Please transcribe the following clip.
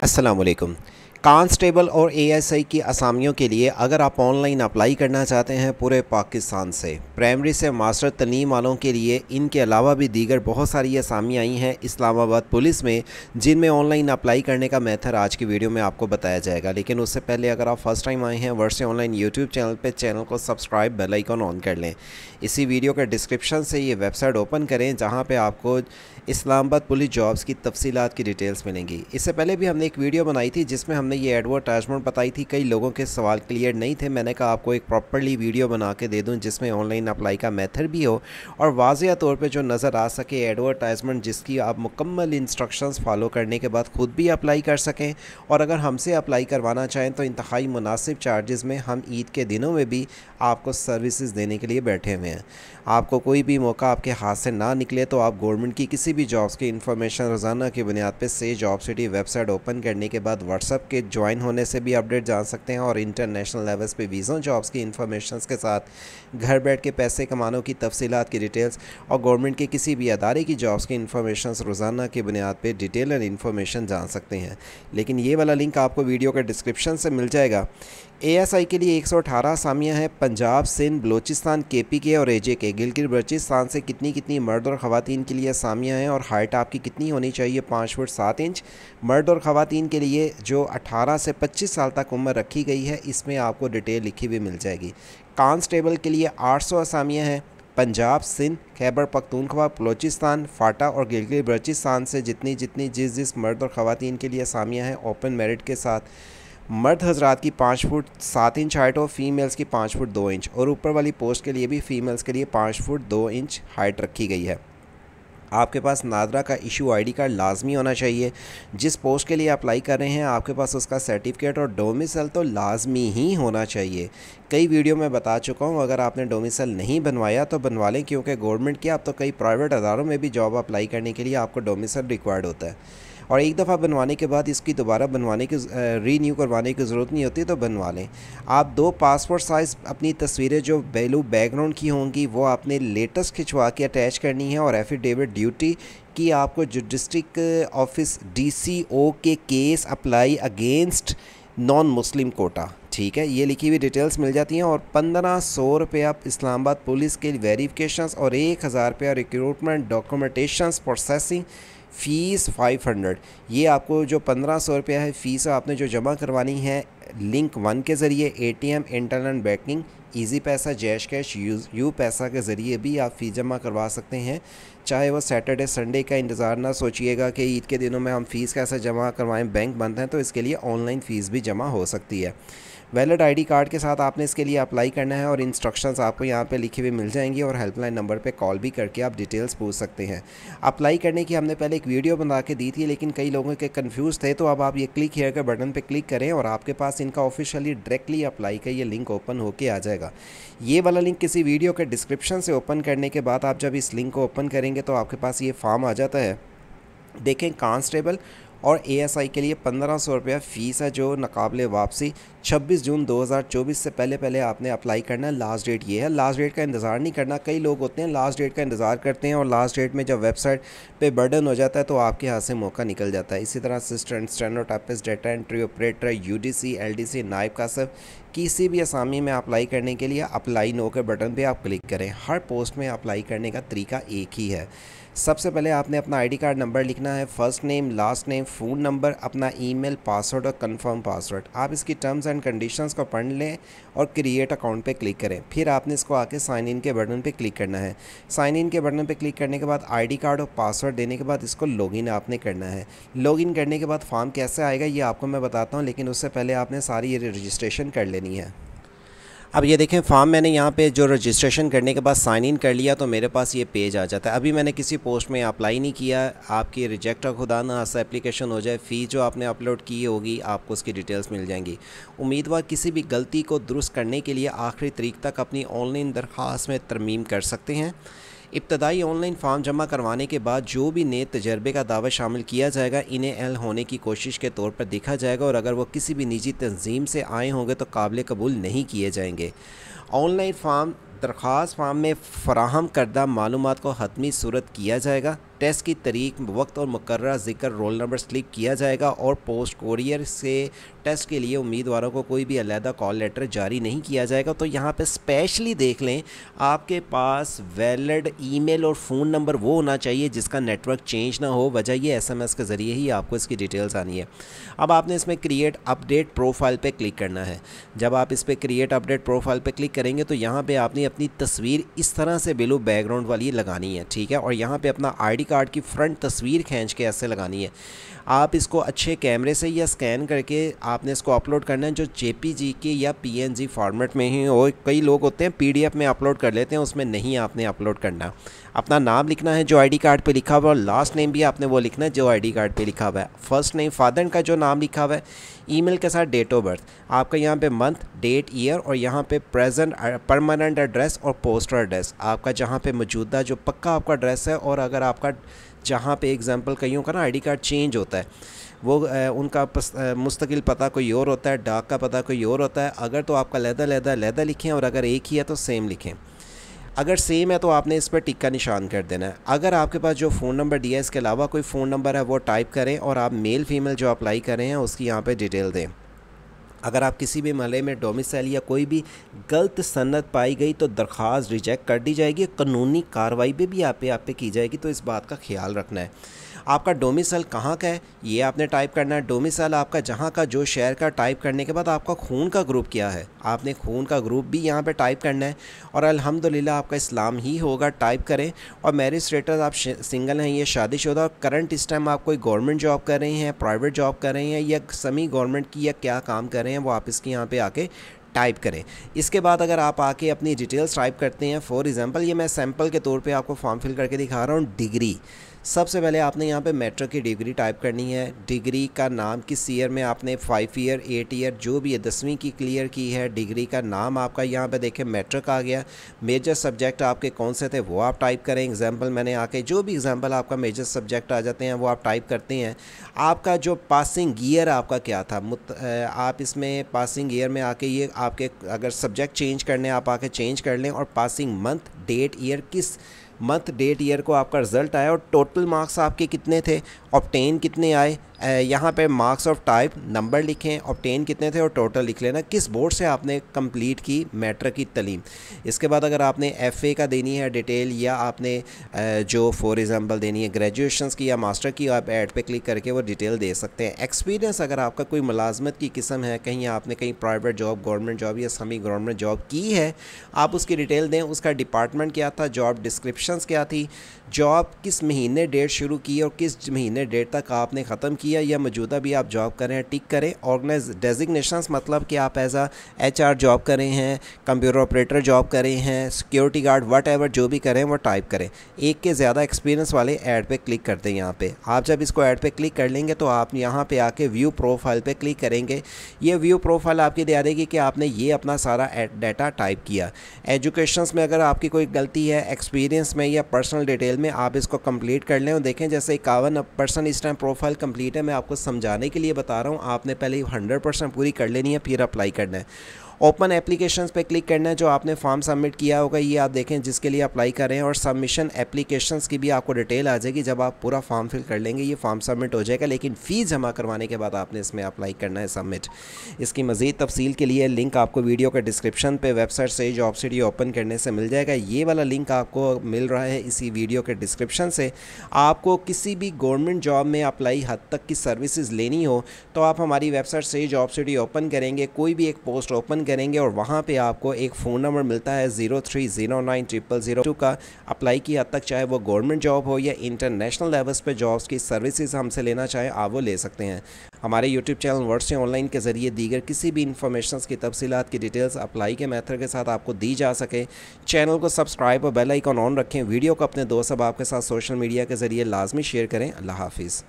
السلام عليكم constable और ASI की असामियों के लिए अगर आप ऑनलाइन अप्लाई करना चाहते हैं पूरे पाकिस्तान से प्राइमरी से मास्टर तलीम वालों के लिए इनके अलावा भी दीगर बहुत सारी असामी आई हैं इस्लामाबाद पुलिस में जिनमें ऑनलाइन अप्लाई करने का मेथड आज की वीडियो में आपको बताया जाएगा लेकिन उससे पहले अगर आप फर्स्ट टाइम आए हैं वर्ष ऑनलाइन यूट्यूब चैनल पर चैनल को सब्सक्राइब बेलाइकॉन ऑन कर लें इसी वीडियो के डिस्क्रिप्शन से ये वेबसाइट ओपन करें जहाँ पर आपको इस्लामाबाद पुलिस जॉब्स की तफसीत की डिटेल्स मिलेंगी इससे पहले भी हमने एक वीडियो बनाई थी जिसमें हमने हमने ये एडवर्टाइजमेंट बताई थी कई लोगों के सवाल क्लियर नहीं थे मैंने कहा आपको एक प्रॉपरली वीडियो बना के दे दूँ जिसमें ऑनलाइन अप्लाई का मेथड भी हो और वाजिया तौर पर जो नज़र आ सके एडवर्टाइजमेंट जिसकी आप मुकम्मल इंस्ट्रक्शंस फॉलो करने के बाद ख़ुद भी अप्लाई कर सकें और अगर हमसे अप्लाई करवाना चाहें तो इंतहाई मुनासिब चार्जेस में हम ईद के दिनों में भी आपको सर्विसेज देने के लिए बैठे हुए हैं आपको कोई भी मौका आपके हाथ से ना निकले तो आप गवर्नमेंट की किसी भी जॉब्स की इंफॉर्मेशन रोज़ाना की बुनियाद पर से जॉब सिटी वेबसाइट ओपन करने के बाद व्हाट्सअप के ज्वाइन होने से भी अपडेट जान सकते हैं और इंटरनेशनल लेवल्स पे वीज़ों जॉब्स की इन्फॉर्मेशन के साथ घर बैठ के पैसे कमानों की तफसीत की डिटेल्स और गवर्नमेंट के किसी भी अदारे की जॉब्स की इन्फॉर्मेशन रोज़ाना की बुनियाद पर डिटेल एंड इन्फॉर्मेशन जान सकते हैं लेकिन ये वाला लिंक आपको वीडियो के डिस्क्रिप्शन से मिल जाएगा आई के लिए अठारह आसामियाँ हैं पंजाब सिंध बलोचिस्तान पी के और एजे के गिलगिर बलोचिस्तान से कितनी कितनी मर्द और खातन के लिए आसामियाँ हैं और हाइट आपकी कितनी होनी चाहिए पाँच फुट सात इंच मर्द और खातन के लिए जो अठारह 18 से 25 साल तक उम्र रखी गई है इसमें आपको डिटेल लिखी हुई मिल जाएगी कांस्टेबल के लिए 800 सौ असामियाँ हैं पंजाब सिंध खैबर पख्तूनख्वा बलोचिस्तान फाटा और गिलगित बलोचिस्तान से जितनी जितनी जिस जिस मर्द और ख़वान के लिए असामियाँ हैं ओपन मेरिट के साथ मर्द हजरात की पाँच फुट सात इंच हाइट और फीमेल्स की पाँच फुट दो इंच और ऊपर वाली पोस्ट के लिए भी फीमेल्स के लिए पाँच फुट दो इंच हाइट रखी गई है आपके पास नादरा का इशू आईडी कार्ड लाजमी होना चाहिए जिस पोस्ट के लिए अप्लाई कर रहे हैं आपके पास उसका सर्टिफिकेट और डोमिसल तो लाजमी ही होना चाहिए कई वीडियो में बता चुका हूँ अगर आपने डोमिसल नहीं बनवाया तो बनवा लें क्योंकि गवर्नमेंट की आप तो कई प्राइवेट अदारों में भी जॉब अप्लाई करने के लिए आपको डोमिसल रिक्वायर्ड होता है और एक दफ़ा बनवाने के बाद इसकी दोबारा बनवाने की रीन्यू करवाने की ज़रूरत नहीं होती तो बनवा लें आप दो पासपोर्ट साइज़ अपनी तस्वीरें जो बेलू बैकग्राउंड की होंगी वो आपने लेटेस्ट खिंचवा के अटैच करनी है और एफिडेविट ड्यूटी कि आपको जो डिस्ट्रिक्ट ऑफिस डीसीओ के case apply against non Muslim quota ठीक है ये लिखी हुई डिटेल्स मिल जाती हैं और पंद्रह सौ रुपये आप इस्लामाबाद पुलिस के वेरिफिकेशंस और एक हज़ार रुपया रिक्रूटमेंट डॉक्यूमेंटेशंस प्रोसेसिंग फ़ीस 500 ये आपको जो पंद्रह सौ रुपया है फ़ीस आपने जो जमा करवानी है लिंक वन के ज़रिए एटीएम इंटरनेट बैंकिंग इजी पैसा जैश कैश यूज यू पैसा के ज़रिए भी आप फ़ीस जमा करवा सकते हैं चाहे वो सैटरडे संडे का इंतज़ार ना सोचिएगा कि ईद के दिनों में हम फ़ीस कैसे जमा करवाएं बैंक बंद हैं तो इसके लिए ऑनलाइन फ़ीस भी जमा हो सकती है वैलिड आईडी कार्ड के साथ आपने इसके लिए अप्लाई करना है और इंस्ट्रक्शंस आपको यहाँ पे लिखी हुई मिल जाएंगी और हेल्पलाइन नंबर पे कॉल भी करके आप डिटेल्स पूछ सकते हैं अप्लाई करने की हमने पहले एक वीडियो बना के दी थी लेकिन कई लोगों के कन्फ्यूज़ थे तो अब आप ये क्लिक हेयर के बटन पर क्लिक करें और आपके पास इनका ऑफिशियली डायरेक्टली अप्लाई का ये लिंक ओपन होकर आ जाएगा ये वाला लिंक किसी वीडियो के डिस्क्रिप्शन से ओपन करने के बाद आप जब इस लिंक को ओपन करेंगे तो आपके पास ये फॉर्म आ जाता है देखें कांस्टेबल और एएसआई के लिए पंद्रह सौ रुपया फ़ीस है जो नकाबले वापसी 26 जून 2024 से पहले पहले आपने अप्लाई करना है लास्ट डेट ये है लास्ट डेट का इंतज़ार नहीं करना कई लोग होते हैं लास्ट डेट का इंतज़ार करते हैं और लास्ट डेट में जब वेबसाइट पे बर्डन हो जाता है तो आपके हाथ से मौका निकल जाता है इसी तरह असिस्टेंट स्टैंडोटापिस data entry operator U D C L D C नाइब का सब किसी भी आसामी में अप्लाई करने के लिए अप्लाई नो के बटन पर आप क्लिक करें हर पोस्ट में अप्लाई करने का तरीका एक ही है सबसे पहले आपने अपना आईडी कार्ड नंबर लिखना है first name last name phone number अपना ईमेल पासवर्ड और कंफर्म पासवर्ड आप इसकी टर्म्स एंड कंडीशंस को पढ़ लें और क्रिएट अकाउंट पे क्लिक करें फिर आपने इसको आके साइन इन के बटन पे क्लिक करना है साइन इन के बटन पे क्लिक करने के बाद आईडी कार्ड और पासवर्ड देने के बाद इसको लॉगिन आपने करना है लॉगिन करने के बाद फॉर्म कैसे आएगा ये आपको मैं बताता हूँ लेकिन उससे पहले आपने सारी ये रजिस्ट्रेशन कर लेनी है अब ये देखें फॉर्म मैंने यहाँ पे जो रजिस्ट्रेशन करने के बाद साइन इन कर लिया तो मेरे पास ये पेज आ जाता है अभी मैंने किसी पोस्ट में अप्लाई नहीं किया आपकी रिजेक्ट और खुदा ना ऐसा एप्लीकेशन हो जाए फ़ी जो आपने अपलोड की होगी आपको उसकी डिटेल्स मिल जाएंगी उम्मीदवार किसी भी गलती को दुरुस्त करने के लिए आखिरी तरीक तक अपनी ऑनलाइन दरख्वास्त में तरमीम कर सकते हैं इब्तदाई ऑनलाइन फार्म जमा करवाने के बाद जो भी नए तजर्बे का दावा शामिल किया जाएगा इन्हें एल होने की कोशिश के तौर पर देखा जाएगा और अगर वो किसी भी निजी तंजीम से आए होंगे तो काबिल कबूल नहीं किए जाएंगे ऑनलाइन फार्म दरख्वास्त फार्म में फराहम करदा मालूम को हतमी सूरत किया जाएगा टेस्ट की तरीक वक्त और मुकर जिक्र रोल नंबर स्लिप किया जाएगा और पोस्ट कोरियर से टेस्ट के लिए उम्मीदवारों को कोई भी अलहदा कॉल लेटर जारी नहीं किया जाएगा तो यहाँ पे स्पेशली देख लें आपके पास ई ईमेल और फ़ोन नंबर वो होना चाहिए जिसका नेटवर्क चेंज ना हो वजह ये एसएमएस के ज़रिए ही आपको इसकी डिटेल्स आनी है अब आपने इसमें क्रिएट अपडेट प्रोफाइल पर क्लिक करना है जब आप इस पर क्रिएट अपडेट प्रोफाइल पर क्लिक करेंगे तो यहाँ पर आपने अपनी तस्वीर इस तरह से बिलू बैकग्राउंड वाली लगानी है ठीक है और यहाँ पर अपना आई कार्ड की फ्रंट तस्वीर खींच के ऐसे लगानी है आप इसको अच्छे कैमरे से या स्कैन करके आपने इसको अपलोड करना है जो जे के या पी फॉर्मेट में ही हो कई लोग होते हैं पी में अपलोड कर लेते हैं उसमें नहीं आपने अपलोड करना अपना नाम लिखना है जो आई कार्ड पर लिखा हुआ है और लास्ट नेम भी आपने वो लिखना है जो आई कार्ड पर लिखा हुआ है फर्स्ट नेम फादर का जो नाम लिखा हुआ है ईमेल के साथ डेट ऑफ बर्थ आपका यहाँ पे मंथ डेट ईयर और यहाँ पे प्रेजेंट परमानेंट एड्रेस और पोस्टर एड्रेस आपका जहाँ पे मौजूदा जो पक्का आपका एड्रेस है और अगर आपका जहाँ पे एग्ज़ाम्पल कईयों का ना आईडी कार्ड चेंज होता है वो उनका मुस्तकिल पता कोई और होता है डाक का पता कोई और होता है अगर तो आपका लहदा लहदा लहदा लिखें और अगर एक ही है तो सेम लिखें अगर सेम है तो आपने इस पर टिक्का निशान कर देना है अगर आपके पास जो फ़ोन नंबर दिया है इसके अलावा कोई फ़ोन नंबर है वो टाइप करें और आप मेल फीमेल जो अप्लाई करें हैं उसकी यहाँ पर डिटेल दें अगर आप किसी भी महल में डोमिसाइल या कोई भी गलत सनत पाई गई तो दरख्वास्त रिजेक्ट कर दी जाएगी कानूनी कार्रवाई भी, भी आप पे आप पे की जाएगी तो इस बात का ख्याल रखना है आपका डोमिसल कहाँ का है ये आपने टाइप करना है डोमिसल आपका जहाँ का जो शहर का टाइप करने के बाद आपका खून का ग्रुप क्या है आपने खून का ग्रुप भी यहाँ पर टाइप करना है और अलहमदिल्ला आपका इस्लाम ही होगा टाइप करें और मैरिज स्टेटस आप सिंगल हैं या शादीशुदा और करंट इस टाइम आप कोई गवर्नमेंट जॉब कर रहे हैं प्राइवेट जॉब कर रहे हैं या समी गवर्नमेंट की या क्या काम कर रहे हैं वो आप इसके यहाँ पर आके टाइप करें इसके बाद अगर आप आके अपनी डिटेल्स टाइप करते हैं फॉर एग्ज़ाम्पल ये मैं सैम्पल के तौर पे आपको फॉर्म फिल करके दिखा रहा हूँ डिग्री सबसे पहले आपने यहाँ पे मेट्रो की डिग्री टाइप करनी है डिग्री का नाम किस ईयर में आपने फाइव ईयर एट ईयर जो भी है दसवीं की क्लियर की है डिग्री का नाम आपका यहाँ पे देखें मेट्रिक आ गया मेजर सब्जेक्ट आपके कौन से थे वो आप टाइप करें एग्जाम्पल मैंने आके जो भी एग्जाम्पल आपका मेजर सब्जेक्ट आ जाते हैं वो आप टाइप करते हैं आपका जो पासिंग ईयर आपका क्या था आप इसमें पासिंग ईयर में आके ये आपके अगर सब्जेक्ट चेंज करने आप आके चेंज कर लें और पासिंग मंथ डेट ईयर किस मंथ डेट ईयर को आपका रिजल्ट आया और टोटल मार्क्स आपके कितने थे ऑप्टेन कितने आए यहाँ पे मार्क्स ऑफ टाइप नंबर लिखें ऑप्टेन कितने थे और टोटल लिख लेना किस बोर्ड से आपने कंप्लीट की मैट्रिक की तलीम इसके बाद अगर आपने एफ का देनी है डिटेल या आपने जो फॉर एग्ज़ाम्पल देनी है ग्रेजुएशन की या मास्टर की आप ऐड पे क्लिक करके वो डिटेल दे सकते हैं एक्सपीरियंस अगर आपका कोई मुलाजमत की किस्म है कहीं आपने कहीं प्राइवेट जॉब गवर्नमेंट जॉब या समी गवर्नमेंट जॉब की है आप उसकी डिटेल दें उसका डिपार्टमेंट क्या था जॉब डिस्क्रिप्शन एक्सपेक्टेशंस क्या थी जॉब किस महीने डेट शुरू की और किस महीने डेट तक आपने ख़त्म किया या मौजूदा भी आप जॉब करें टिक करें ऑर्गेनाइज डेजिग्नेशंस मतलब कि आप एज आ एच जॉब करें हैं कंप्यूटर ऑपरेटर जॉब करें हैं सिक्योरिटी गार्ड वट जो भी करें वो टाइप करें एक के ज़्यादा एक्सपीरियंस वाले ऐड पर क्लिक करते हैं यहाँ पर आप जब इसको ऐड पर क्लिक कर लेंगे तो आप यहाँ पर आके व्यू प्रोफाइल पर क्लिक करेंगे ये व्यू प्रोफाइल आपकी दे देगी कि आपने ये अपना सारा डाटा टाइप किया एजुकेशन में अगर आपकी कोई गलती है एक्सपीरियंस में में या पर्सनल डिटेल में आप इसको कंप्लीट कर लें और देखें जैसे इक्यावन परसेंट इस टाइम प्रोफाइल कंप्लीट है मैं आपको समझाने के लिए बता रहा हूँ आपने पहले हंड्रेड परसेंट पूरी कर लेनी है फिर अप्लाई करना है ओपन एप्लीकेशन पर क्लिक करना है जो आपने फॉर्म सबमिट किया होगा ये आप देखें जिसके लिए अप्लाई कर रहे हैं और सबमिशन एप्लीकेशन की भी आपको डिटेल आ जाएगी जब आप पूरा फॉर्म फिल कर लेंगे ये फॉर्म सबमिट हो जाएगा लेकिन फ़ीस जमा करवाने के बाद आपने इसमें अप्लाई करना है सबमिट इसकी मज़ीद तफसील के लिए लिंक आपको वीडियो के डिस्क्रिप्शन पर वेबसाइट से जॉब सीडियो ओपन करने से मिल जाएगा ये वाला लिंक आपको मिल रहा है इसी वीडियो के डिस्क्रिप्शन से आपको किसी भी गवर्नमेंट जॉब में अप्लाई हद तक की सर्विसेज लेनी हो तो आप हमारी वेबसाइट से जॉब सीडियो ओपन करेंगे कोई भी एक पोस्ट ओपन करेंगे और वहाँ पे आपको एक फ़ोन नंबर मिलता है zero three zero nine triple zero two का अप्लाई की हद तक चाहे वो गवर्नमेंट जॉब हो या इंटरनेशनल लेवल्स पे जॉब्स की सर्विसेज हमसे लेना चाहे आप वो ले सकते हैं हमारे यूट्यूब चैनल वर्ड से ऑनलाइन के ज़रिए दीगर किसी भी इन्फॉर्मेशन की तफसीत की डिटेल्स अप्लाई के मैथड के साथ आपको दी जा सके चैनल को सब्सक्राइब और बेल आइकॉन ऑन रखें वीडियो को अपने दोस्त अब आपके साथ सोशल मीडिया के ज़रिए लाजमी शेयर करें अल्लाह हाफिज़